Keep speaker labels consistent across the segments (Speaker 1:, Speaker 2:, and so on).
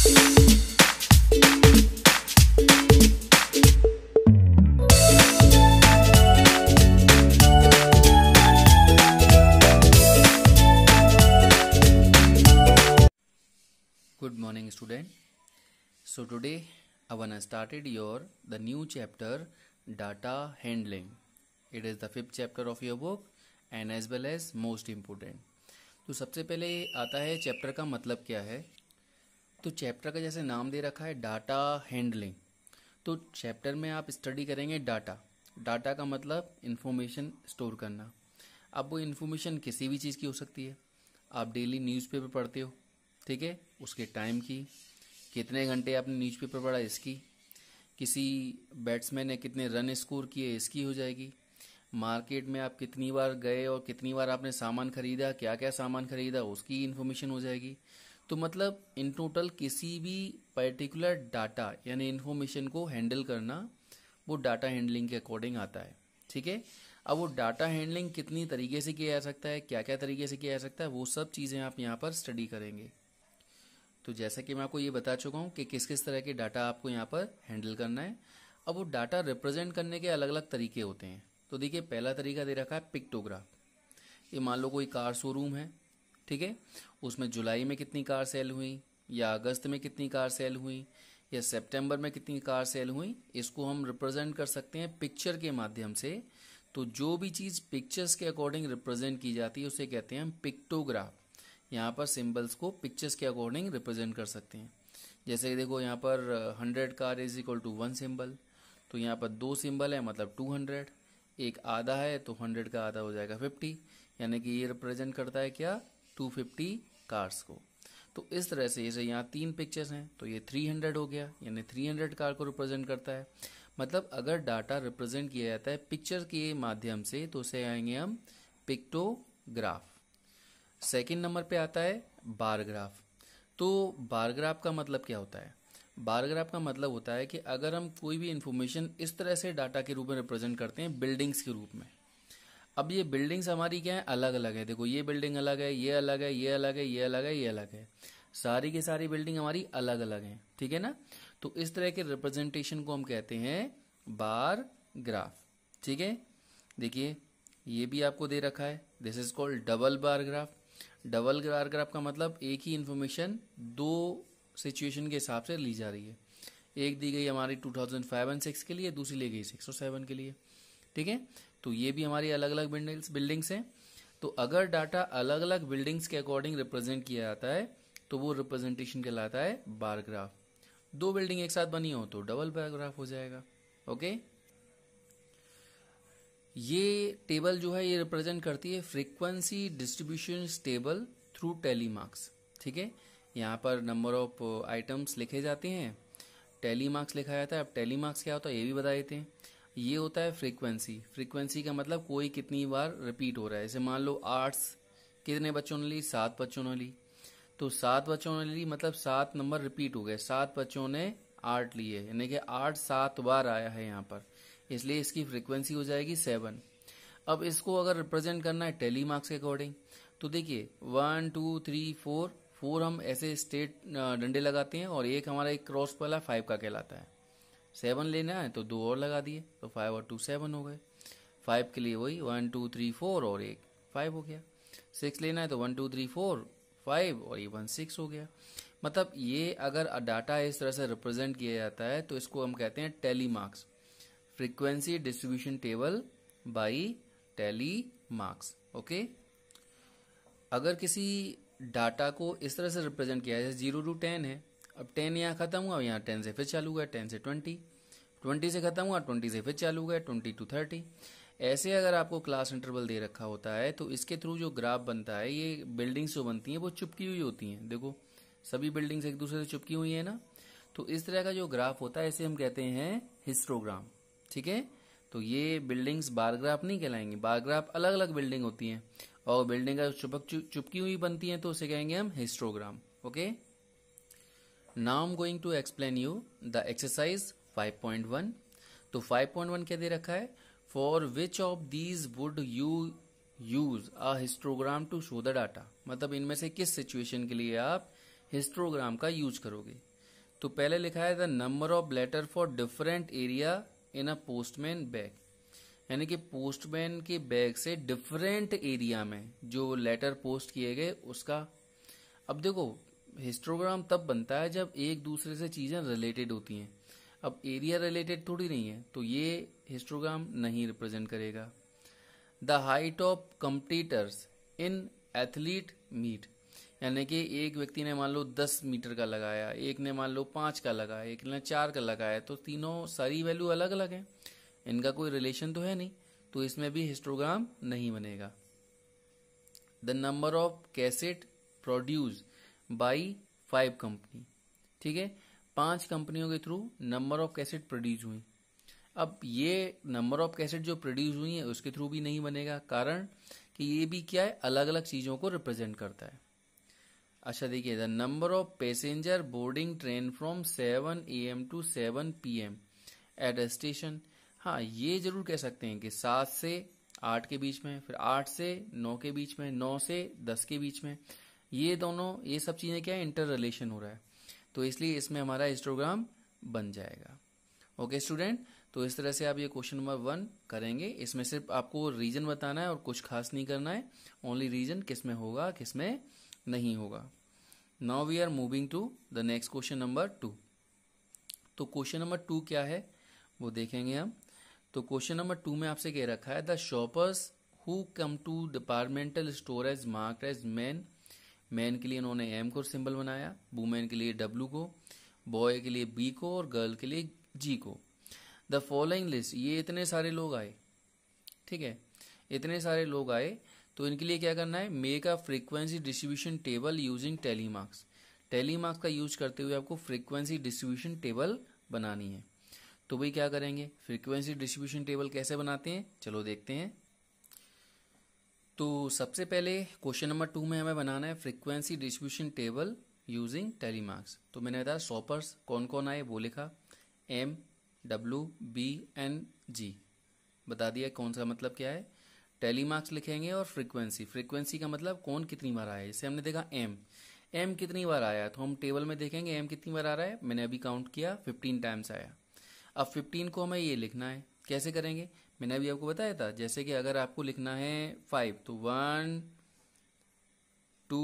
Speaker 1: so today i want to started your the new chapter data handling it is the fifth chapter of your book and as well as most important तो sabse pehle aata hai chapter ka matlab kya hai तो chapter का जैसे नाम दे रखा है data handling तो chapter में आप स्टडी करेंगे डाटा डाटा का मतलब इन्फॉर्मेशन स्टोर करना अब वो इन्फॉर्मेशन किसी भी चीज़ की हो सकती है आप डेली न्यूज़पेपर पढ़ते हो ठीक है उसके टाइम की कितने घंटे आपने न्यूज़पेपर पढ़ा इसकी किसी बैट्समैन ने कितने रन स्कोर किए इसकी हो जाएगी मार्केट में आप कितनी बार गए और कितनी बार आपने सामान खरीदा क्या क्या सामान खरीदा उसकी इन्फॉर्मेशन हो जाएगी तो मतलब इन टोटल किसी भी पर्टिकुलर डाटा यानी इन्फॉर्मेशन को हैंडल करना वो डाटा हैंडलिंग के अकॉर्डिंग आता है ठीक है अब वो डाटा हैंडलिंग कितनी तरीके से किया जा सकता है क्या क्या तरीके से किया जा सकता है वो सब चीज़ें आप यहाँ पर स्टडी करेंगे तो जैसा कि मैं आपको ये बता चुका हूँ कि किस किस तरह के डाटा आपको यहाँ पर हैंडल करना है अब वो डाटा रिप्रेजेंट करने के अलग अलग तरीके होते हैं तो देखिए पहला तरीका दे रखा है पिक्टोग्राफ ये मान लो कोई कार शोरूम है ठीक है उसमें जुलाई में कितनी कार सेल हुई या अगस्त में कितनी कार सेल हुई या सितंबर में कितनी कार सेल हुई इसको हम रिप्रेजेंट कर सकते हैं पिक्चर के माध्यम से तो जो भी चीज़ पिक्चर्स के अकॉर्डिंग रिप्रेजेंट की जाती है उसे कहते हैं हम पिक्टोग्राफ यहाँ पर सिंबल्स को पिक्चर्स के अकॉर्डिंग रिप्रेजेंट कर सकते हैं जैसे देखो यहाँ पर hundred car is equal to one symbol तो यहाँ पर दो सिंबल है मतलब टू हंड्रेड एक आधा है तो हंड्रेड का आधा हो जाएगा फिफ्टी यानी कि ये रिप्रेजेंट करता है क्या 250 कार्स को तो इस तरह से जैसे यहाँ तीन पिक्चर्स हैं तो ये 300 हो गया यानी 300 कार को रिप्रेजेंट करता है मतलब अगर डाटा रिप्रेजेंट किया जाता है पिक्चर के माध्यम से तो उसे आएंगे हम पिक्टोग्राफ सेकेंड नंबर पे आता है बारग्राफ तो बारग्राफ का मतलब क्या होता है बारग्राफ का मतलब होता है कि अगर हम कोई भी इन्फॉर्मेशन इस तरह से डाटा के रूप में रिप्रेजेंट करते हैं बिल्डिंग्स के रूप में अब ये बिल्डिंग्स हमारी क्या है अलग अलग है देखो ये बिल्डिंग अलग है ये अलग है ये अलग है ये अलग है ये अलग है सारी की सारी बिल्डिंग हमारी अलग अलग है ठीक है ना तो इस तरह के रिप्रेजेंटेशन को हम कहते हैं बार ग्राफ ठीक है देखिए ये भी आपको दे रखा है this is called double bar graph double bar graph का मतलब एक ही इन्फॉर्मेशन दो सिचुएशन के हिसाब से ली जा रही है एक दी गई हमारी 2005 एंड सिक्स के लिए दूसरी ली गई सिक्स और सेवन के लिए ठीक है तो ये भी हमारी अलग अलग बिल्डिंग्स बिल्डिंग्स हैं तो अगर डाटा अलग अलग बिल्डिंग्स के अकॉर्डिंग रिप्रेजेंट किया जाता है तो वो रिप्रेजेंटेशन कहलाता है बारग्राफ दो बिल्डिंग एक साथ बनी हो तो डबल बारग्राफ हो जाएगा ओके ये टेबल जो है ये रिप्रेजेंट करती है frequency distribution table through tally marks ठीक है यहाँ पर नंबर ऑफ आइटम्स लिखे जाते हैं टेली मार्क्स लिखा जाता है अब टेली मार्क्स क्या होता है ये भी बता देते हैं ये होता है फ्रीक्वेंसी फ्रीक्वेंसी का मतलब कोई कितनी बार रिपीट हो रहा है जैसे मान लो आर्ट्स कितने बच्चों ने ली सात बच्चों ने ली तो सात बच्चों ने ली मतलब सात नंबर रिपीट हो गए सात बच्चों ने आर्ट लिए यानी कि आर्ट सात बार आया है यहाँ पर इसलिए इसकी फ्रीक्वेंसी हो जाएगी सेवन अब इसको अगर रिप्रेजेंट करना है टेली मार्क्स के अकॉर्डिंग तो देखिए one two three four four हम ऐसे स्टेट डंडे लगाते हैं और एक हमारा एक क्रॉस वाला फाइव का कहलाता है सेवन लेना है तो दो और लगा दिए तो फाइव और टू सेवन हो गए फाइव के लिए वही वन टू थ्री फोर और एक फाइव हो गया सिक्स लेना है तो one two three four five और ये वन सिक्स हो गया मतलब ये अगर डाटा इस तरह से रिप्रेजेंट किया जाता है तो इसको हम कहते हैं tally marks frequency distribution table by tally marks okay अगर किसी डाटा को इस तरह से रिप्रेजेंट किया जाए जीरो टू टेन है अब टेन यहाँ खत्म हुआ यहाँ टेन से फिर चालू हुआ टेन से ट्वेंटी ट्वेंटी से खत्म हुआ ट्वेंटी से फिर चालू हुआ ट्वेंटी टू थर्टी ऐसे अगर आपको क्लास इंटरवल दे रखा होता है तो इसके थ्रू जो ग्राफ बनता है ये बिल्डिंग्स जो बनती हैं वो चुपकी हुई होती हैं देखो सभी बिल्डिंग्स एक दूसरे से चुपकी हुई है ना तो इस तरह का जो ग्राफ होता है इसे हम कहते हैं हिस्ट्रोग्राम ठीक है तो ये बिल्डिंग्स बारग्राफ नहीं कहलाएंगे बारग्राफ अलग अलग बिल्डिंग होती हैं और बिल्डिंग का चुपक चुपकी हुई बनती है तो उसे कहेंगे हम histogram okay now am going to explain you the exercise 5.1 तो 5.1 क्या दे रखा है for which of these would you use a histogram to show the data मतलब इनमें से किस सिचुएशन के लिए आप हिस्टोग्राम का यूज करोगे तो पहले लिखा है the number of letter for different area in a postman bag यानी कि पोस्टमैन के बैग से डिफरेंट एरिया में जो लेटर पोस्ट किए गए उसका अब देखो हिस्टोग्राम तब बनता है जब एक दूसरे से चीजें रिलेटेड होती हैं अब एरिया रिलेटेड थोड़ी नहीं है तो ये हिस्टोग्राम नहीं रिप्रेजेंट करेगा the height of competitors in athlete meet यानी कि एक व्यक्ति ने मान लो दस मीटर का लगाया एक ने मान लो पाँच का लगाया एक ने चार का लगाया तो तीनों सारी वैल्यू अलग अलग है इनका कोई रिलेशन तो है नहीं तो इसमें भी हिस्टोग्राम नहीं बनेगा the number of cassette produce by five company ठीक है पांच कंपनियों के through number of cassette produce हुई अब ये नंबर ऑफ कैसेट जो प्रोड्यूस हुई है उसके थ्रू भी नहीं बनेगा कारण कि ये भी क्या है अलग अलग चीजों को रिप्रेजेंट करता है अच्छा देखिए the number of passenger boarding train from seven A M to seven P M at a station हाँ ये जरूर कह सकते हैं कि सात से आठ के बीच में फिर आठ से नौ के बीच में नौ से दस के बीच में ये दोनों ये सब चीज़ें क्या है इंटर रिलेशन हो रहा है तो इसलिए इसमें हमारा हिस्टोग्राम बन जाएगा ओके स्टूडेंट तो इस तरह से आप ये क्वेश्चन नंबर वन करेंगे इसमें सिर्फ आपको रीजन बताना है और कुछ खास नहीं करना है ओनली रीजन किस में होगा किस में नहीं होगा now we are moving to the next question number two तो क्वेश्चन नंबर टू क्या है वो देखेंगे हम तो क्वेश्चन नंबर टू में आपसे कह रखा है the shoppers who come to departmental store as mark as man man के लिए इन्होंने एम को सिंबल बनाया वुमेन के लिए डब्लू को बॉय के लिए बी को और गर्ल के लिए जी को द फॉलोइंग लिस्ट ये इतने सारे लोग आए ठीक है इतने सारे लोग आए तो इनके लिए क्या करना है make a frequency distribution table using tally marks का यूज करते हुए आपको फ्रीक्वेंसी डिस्ट्रीब्यूशन टेबल बनानी है तो भाई क्या करेंगे फ्रीक्वेंसी डिस्ट्रीब्यूशन टेबल कैसे बनाते हैं चलो देखते हैं तो सबसे पहले क्वेश्चन नंबर टू में हमें बनाना है frequency distribution table using tally marks तो मैंने बताया शॉपर्स कौन कौन आए वो लिखा M W B N G बता दिया कौन सा मतलब क्या है टेलीमार्क्स लिखेंगे और फ्रीक्वेंसी फ्रीक्वेंसी का मतलब कौन कितनी बार आया जैसे हमने देखा एम एम कितनी बार आया तो हम टेबल में देखेंगे एम कितनी बार आ रहा है मैंने अभी काउंट किया फिफ्टीन टाइम्स आया अब फिफ्टीन को हमें ये लिखना है कैसे करेंगे मैंने अभी आपको बताया था जैसे कि अगर आपको लिखना है फाइव तो वन टू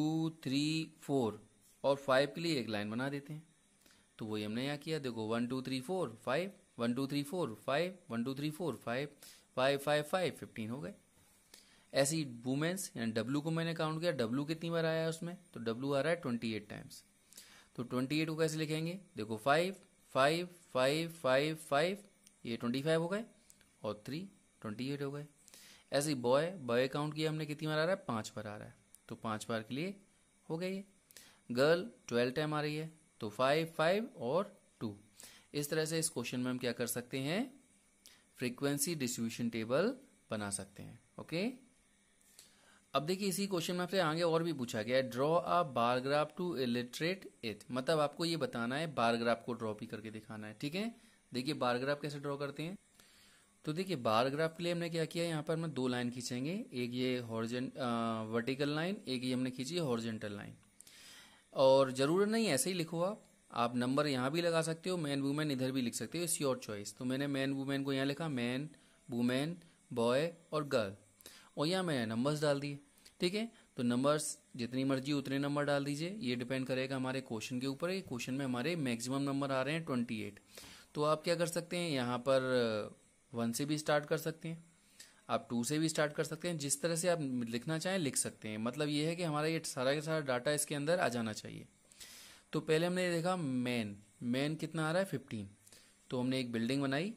Speaker 1: थ्री फोर और फाइव के लिए एक लाइन बना देते हैं तो वही हमने यहाँ किया देखो one two three four five one two three four five one two three four five five five five fifteen हो गए ऐसी वुमेन्स यानी डब्लू को मैंने काउंट किया डब्लू कितनी बार आया है उसमें तो डब्लू आ रहा है ट्वेंटी एट टाइम्स तो ट्वेंटी एट को कैसे लिखेंगे देखो five five five five five ये ट्वेंटी फाइव हो गए और थ्री ट्वेंटी एट हो गए ऐसे ही बॉय बॉय काउंट किया हमने कितनी बार आ रहा है पाँच बार आ रहा है तो पाँच बार के लिए हो गई गर्ल ट्वेल्व टाइम आ रही है तो फाइव फाइव और टू इस तरह से इस क्वेश्चन में हम क्या कर सकते हैं फ्रीक्वेंसी डिस्ट्रीब्यूशन टेबल बना सकते हैं ओके अब देखिए इसी क्वेश्चन में आपसे आगे और भी पूछा गया है draw a bar graph to illiterate it मतलब आपको ये बताना है बारग्राफ को ड्रॉ भी करके दिखाना है ठीक है देखिए बारग्राफ कैसे ड्रॉ करते हैं तो देखिए बार ग्राफ के लिए हमने क्या किया यहाँ पर हम दो लाइन खींचेंगे एक ये हॉर्जेंट वर्टिकल लाइन एक ये हमने खींची हॉर्जेंटल लाइन और ज़रूरत नहीं ऐसे ही लिखो आप आप नंबर यहाँ भी लगा सकते हो मैन वुमेन इधर भी लिख सकते हो इट्स योर चॉइस तो मैंने मैन वुमेन को यहाँ लिखा मैन वुमेन बॉय और गर्ल और यहाँ मैंने नंबर्स डाल दिए ठीक है तो नंबर्स जितनी मर्जी उतने नंबर डाल दीजिए ये डिपेंड करेगा हमारे क्वेश्चन के ऊपर क्वेश्चन में हमारे मैक्सिमम नंबर आ रहे हैं ट्वेंटी एट तो आप क्या कर सकते हैं यहाँ पर वन से भी स्टार्ट कर सकते हैं आप टू से भी स्टार्ट कर सकते हैं जिस तरह से आप लिखना चाहें लिख सकते हैं मतलब ये है कि हमारा ये सारा का सारा डाटा इसके अंदर आ जाना चाहिए तो पहले हमने देखा मैन मैन कितना आ रहा है फिफ्टीन तो हमने एक बिल्डिंग बनाई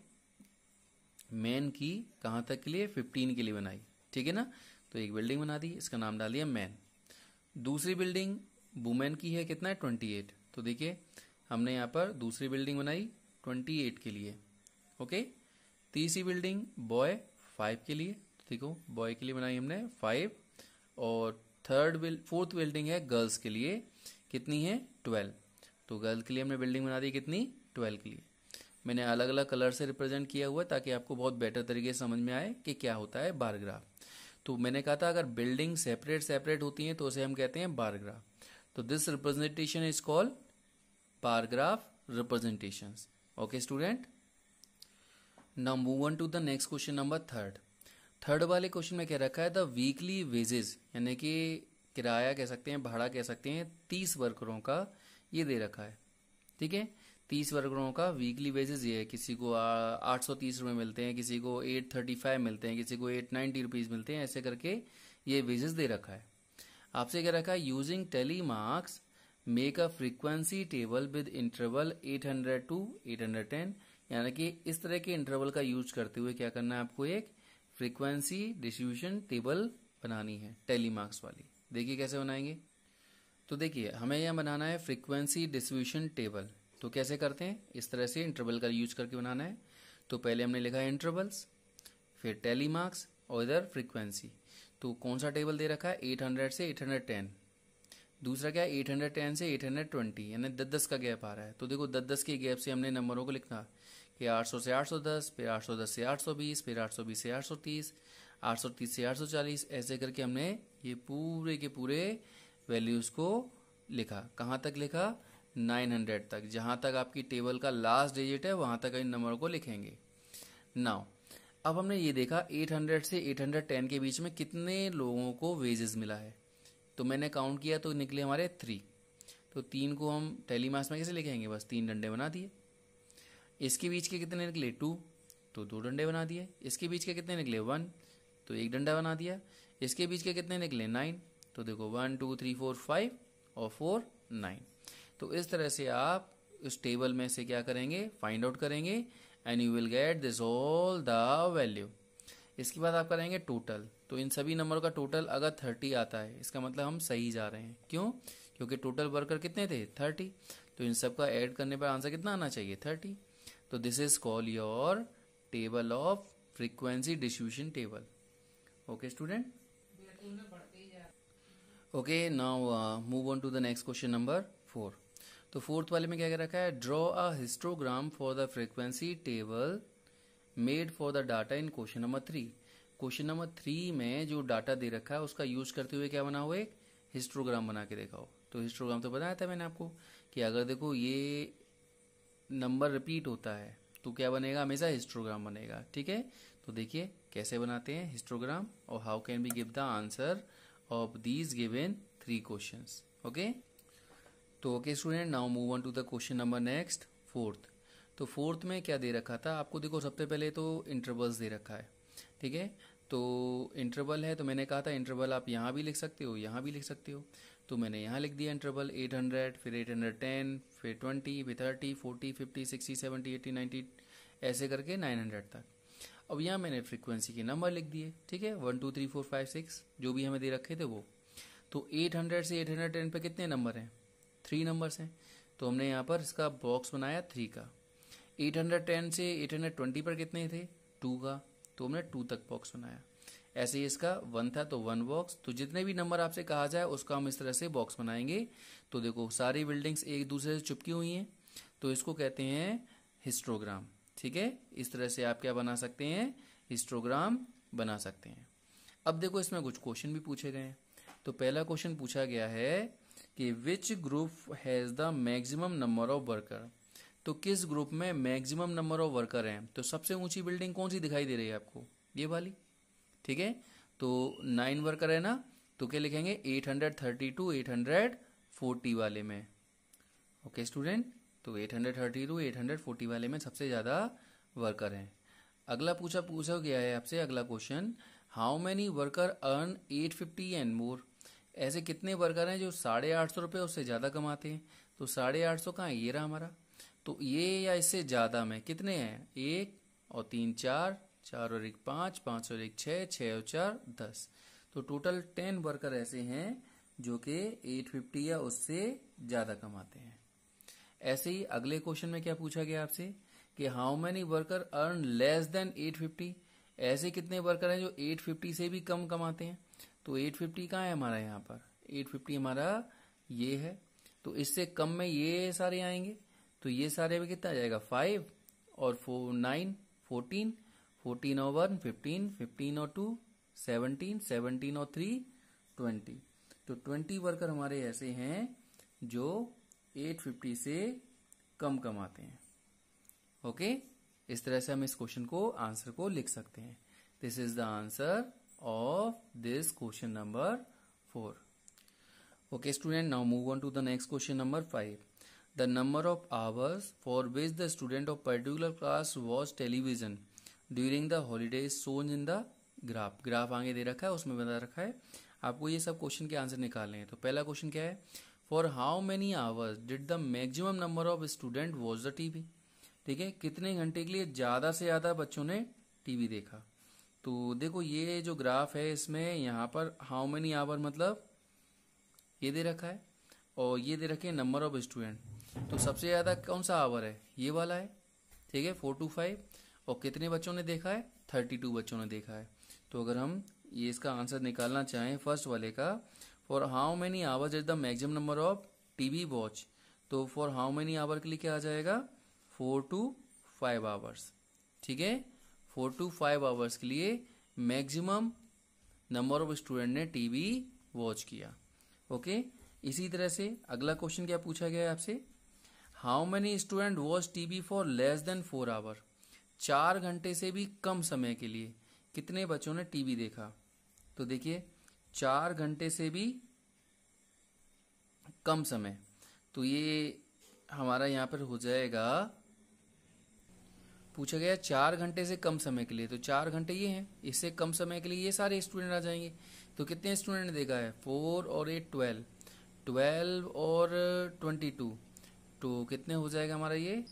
Speaker 1: मैन की कहाँ तक के लिए फिफ्टीन के लिए बनाई ठीक है ना तो एक बिल्डिंग बना दी इसका नाम डाल दिया मैन दूसरी बिल्डिंग वुमेन की है कितना है ट्वेंटी एट तो देखिए हमने यहाँ पर दूसरी बिल्डिंग बनाई ट्वेंटी एट के लिए ओके तीसरी बिल्डिंग बॉय फाइव के लिए देखो बॉय के लिए बनाई हमने फाइव और थर्ड फोर्थ बिल्डिंग है गर्ल्स के लिए कितनी है ट्वेल्व तो गर्ल्स के लिए हमने बिल्डिंग बना दी कितनी ट्वेल्व के लिए मैंने अलग अलग कलर से रिप्रेजेंट किया हुआ ताकि आपको बहुत बेटर तरीके से समझ में आए कि क्या होता है बारग्राफ तो मैंने कहा था अगर बिल्डिंग सेपरेट सेपरेट होती हैं तो उसे हम कहते हैं बारग्राफ तो this representation is called bar graph representation okay student now move on to the next question number third third वाले क्वेश्चन में कह रखा है द वीकली वेजेस यानी कि किराया कह सकते हैं भाड़ा कह सकते हैं तीस वर्करों का ये दे रखा है ठीक है तीस वर्करों का वीकली वेजेस ये है किसी को आठ सौ तीस रुपये मिलते हैं किसी को एट थर्टी फाइव मिलते हैं किसी को एट नाइन्टी रुपीज मिलते हैं ऐसे करके ये वेजेस दे रखा है आपसे क्या रखा है using tally marks make a frequency table with interval eight hundred to eight hundred ten यानी कि इस तरह के इंटरवल का यूज करते हुए क्या करना है आपको एक फ्रीक्वेंसी डिस्ट्रीब्यूशन टेबल बनानी है टेलीमार्क्स वाली देखिए कैसे बनाएंगे तो देखिए हमें यह बनाना है फ्रीक्वेंसी डिस्ट्रीब्यूशन टेबल तो कैसे करते हैं इस तरह से इंटरवल का यूज करके बनाना है तो पहले हमने लिखा है इंटरवल्स फिर टेलीमार्क्स और इधर फ्रीक्वेंसी तो कौन सा टेबल दे रखा है 800 से 810 दूसरा क्या है टेन से एट हंड्रेड ट्वेंटी यानी दस दस का गैप आ रहा है तो देखो दस दस के गैप से हमने नंबरों को लिखना कि आठ सौ से आठ सौ दस फिर आठ सौ दस से आठ सौ बीस फिर आठ सौ बीस से आठ आठ सौ तीस सौ तीस से आठ सौ चालीस ऐसे करके हमने ये पूरे के पूरे वैल्यूज को लिखा कहाँ तक लिखा नाइन हंड्रेड तक जहां तक आपकी टेबल का लास्ट डिजिट है वहां तक इन नंबरों को लिखेंगे नाउ अब हमने ये देखा 800 से 810 के बीच में कितने लोगों को वेजेस मिला है तो मैंने काउंट किया तो निकले हमारे थ्री तो तीन को हम टैली मास में कैसे लिखेंगे बस तीन डंडे बना दिए इसके बीच के कितने निकले टू तो दो डंडे बना दिए इसके बीच के कितने निकले वन तो एक डंडा बना दिया इसके बीच के कितने निकले नाइन तो देखो one two three four five और फोर नाइन तो इस तरह से आप इस टेबल में से क्या करेंगे फाइंड आउट करेंगे and you will get this all the value इसके बाद आप करेंगे टोटल तो इन सभी नंबरों का टोटल अगर थर्टी आता है इसका मतलब हम सही जा रहे हैं क्यों क्योंकि टोटल वर्कर कितने थे थर्टी तो इन सब का एड करने पर आंसर कितना आना चाहिए थर्टी तो this is call your table of frequency distribution table okay student okay now move on to the next question number four तो फोर्थ वाले में क्या क्या रखा है draw a histogram for the frequency table made for the data in question number three question number three में जो data दे रखा है उसका यूज करते हुए क्या बना हुआ एक हिस्ट्रोग्राम बना के देखा हो तो हिस्ट्रोग्राम तो बताया था मैंने आपको कि अगर देखो ये नंबर रिपीट होता है तो क्या बनेगा हमेशा हिस्ट्रोग्राम बनेगा ठीक है तो देखिए कैसे बनाते हैं हिस्ट्रोग्राम और how can be give the answer of these given three question okay तो okay student now move on to the question number next fourth तो फोर्थ में क्या दे रखा था आपको देखो सबसे पहले तो इंटरवल्स दे रखा है ठीक है तो इंटरवल है तो मैंने कहा था इंटरवल आप यहाँ भी लिख सकते हो यहाँ भी लिख सकते हो तो मैंने यहाँ लिख दिया इंटरवल 800 फिर 810 फिर 20 फिर 30 40 50 60 70 80 90 ऐसे करके 900 तक अब यहाँ मैंने फ्रीक्वेंसी के नंबर लिख दिए ठीक है one two three four five six जो भी हमें दे रखे थे वो तो 800 से 810 पे कितने नंबर हैं थ्री नंबर्स हैं तो हमने यहाँ पर इसका बॉक्स बनाया थ्री का 810 से 820 पर कितने थे टू का तो हमने टू तक बॉक्स बनाया ऐसे ही इसका वन था तो वन बॉक्स तो जितने भी नंबर आपसे कहा जाए उसका हम इस तरह से बॉक्स बनाएंगे तो देखो सारी बिल्डिंग्स एक दूसरे से चुपकी हुई हैं तो इसको कहते हैं हिस्ट्रोग्राम ठीक है इस तरह से आप क्या बना सकते हैं हिस्ट्रोग्राम बना सकते हैं अब देखो इसमें कुछ क्वेश्चन भी पूछे गए हैं तो पहला क्वेश्चन पूछा गया है कि which group has the maximum number of worker तो किस ग्रुप में मैक्सिमम नंबर ऑफ वर्कर हैं तो सबसे ऊंची बिल्डिंग कौन सी दिखाई दे रही है आपको ये वाली ठीक है तो नाइन वर्कर है ना तो क्या लिखेंगे eight hundred thirty to eight hundred forty वाले में ओके स्टूडेंट तो eight hundred thirty to eight hundred forty वाले में सबसे ज़्यादा वर्कर हैं अगला पूछा पूछा गया है आपसे अगला question how many worker earn eight fifty and more ऐसे कितने वर्कर हैं जो साढ़े आठ सौ रुपये उससे ज़्यादा कमाते हैं तो साढ़े आठ सौ कहाँ ये रहा हमारा तो ये या इससे ज़्यादा में कितने हैं एक और तीन चार चार और एक पांच पांच और एक छह छह और चार दस तो टोटल टेन वर्कर ऐसे हैं जो कि एट फिफ्टी या उससे ज़्यादा कमाते हैं ऐसे ही अगले क्वेश्चन में क्या पूछा गया आपसे कि how many worker earn less than eight fifty ऐसे कितने वर्कर हैं जो एट फिफ्टी से भी कम कमाते हैं तो एट फिफ्टी कहाँ है हमारा यहाँ पर एट फिफ्टी हमारा ये है तो इससे कम में ये सारे आएंगे तो ये सारे में कितना आ जाएगा फाइव और फोर नाइन फोर्टीन फोर्टीन और वन फिफ्टीन फिफ्टीन और टू सेवनटीन सेवनटीन और थ्री ट्वेंटी तो ट्वेंटी वर्कर हमारे ऐसे हैं जो एट फिफ्टी से कम कमाते हैं ओके इस तरह से हम इस क्वेश्चन को आंसर को लिख सकते हैं this is the answer of this question number four okay student now move on to the next question number five the number of hours for which the student of particular class watch television during the holidays shown in the graph graph आगे दे रखा है उसमें बता रखा है आपको ये सब क्वेश्चन के आंसर निकालने हैं तो पहला क्वेश्चन क्या है for how many hours did the maximum number of student watch the TV ठीक है कितने घंटे के लिए ज़्यादा से ज़्यादा बच्चों ने टीवी देखा तो देखो ये जो ग्राफ है इसमें यहाँ पर हाउ मेनी आवर मतलब ये दे रखा है और ये दे रखे नंबर ऑफ स्टूडेंट तो सबसे ज़्यादा कौन सा आवर है ये वाला है ठीक है फोर टू फाइव और कितने बच्चों ने देखा है थर्टी टू बच्चों ने देखा है तो अगर हम ये इसका आंसर निकालना चाहें फर्स्ट वाले का for how many hours is the maximum number of TV watch तो फॉर हाउ मैनी आवर के लिए क्या आ जाएगा फोर टू फाइव आवर्स ठीक है फोर टू फाइव आवर्स के लिए मैक्सिमम नंबर ऑफ स्टूडेंट ने टीवी वॉच किया ओके इसी तरह से अगला क्वेश्चन क्या पूछा गया है आपसे how many student watch T V for less than four hour चार घंटे से भी कम समय के लिए कितने बच्चों ने टीवी देखा तो देखिए चार घंटे से भी कम समय तो ये हमारा यहाँ पर हो जाएगा पूछा गया चार घंटे से कम समय के लिए तो चार घंटे ये हैं इससे कम समय के लिए ये सारे स्टूडेंट आ जाएंगे तो कितने स्टूडेंट ने देखा है फोर और एट ट्वेल्व ट्वेल्व और ट्वेंटी टू टू कितने हो जाएगा हमारा ये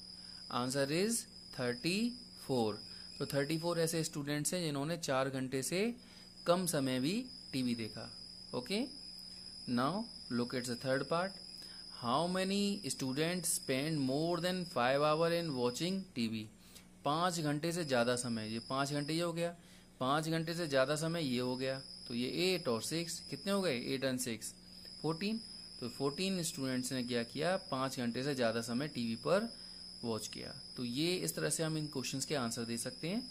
Speaker 1: आंसर इज थर्टी फोर तो थर्टी फोर ऐसे स्टूडेंट्स हैं जिन्होंने चार घंटे से कम समय भी टीवी देखा okay now look at third part how many student spend more than five hour in watching TV पाँच घंटे से ज़्यादा समय ये पाँच घंटे ये हो गया पाँच घंटे से ज़्यादा समय ये हो गया तो ये एट और सिक्स कितने हो गए एट एंड सिक्स फोर्टीन तो 14 स्टूडेंट्स ने क्या किया पांच घंटे से ज्यादा समय टीवी पर वॉच किया तो ये इस तरह से हम इन क्वेश्चन के आंसर दे सकते हैं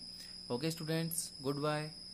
Speaker 1: ओके स्टूडेंट्स गुड बाय